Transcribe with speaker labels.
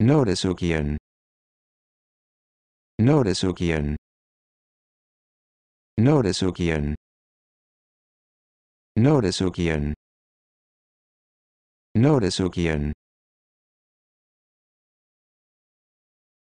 Speaker 1: Notice-ukien. Notice-ukien. notice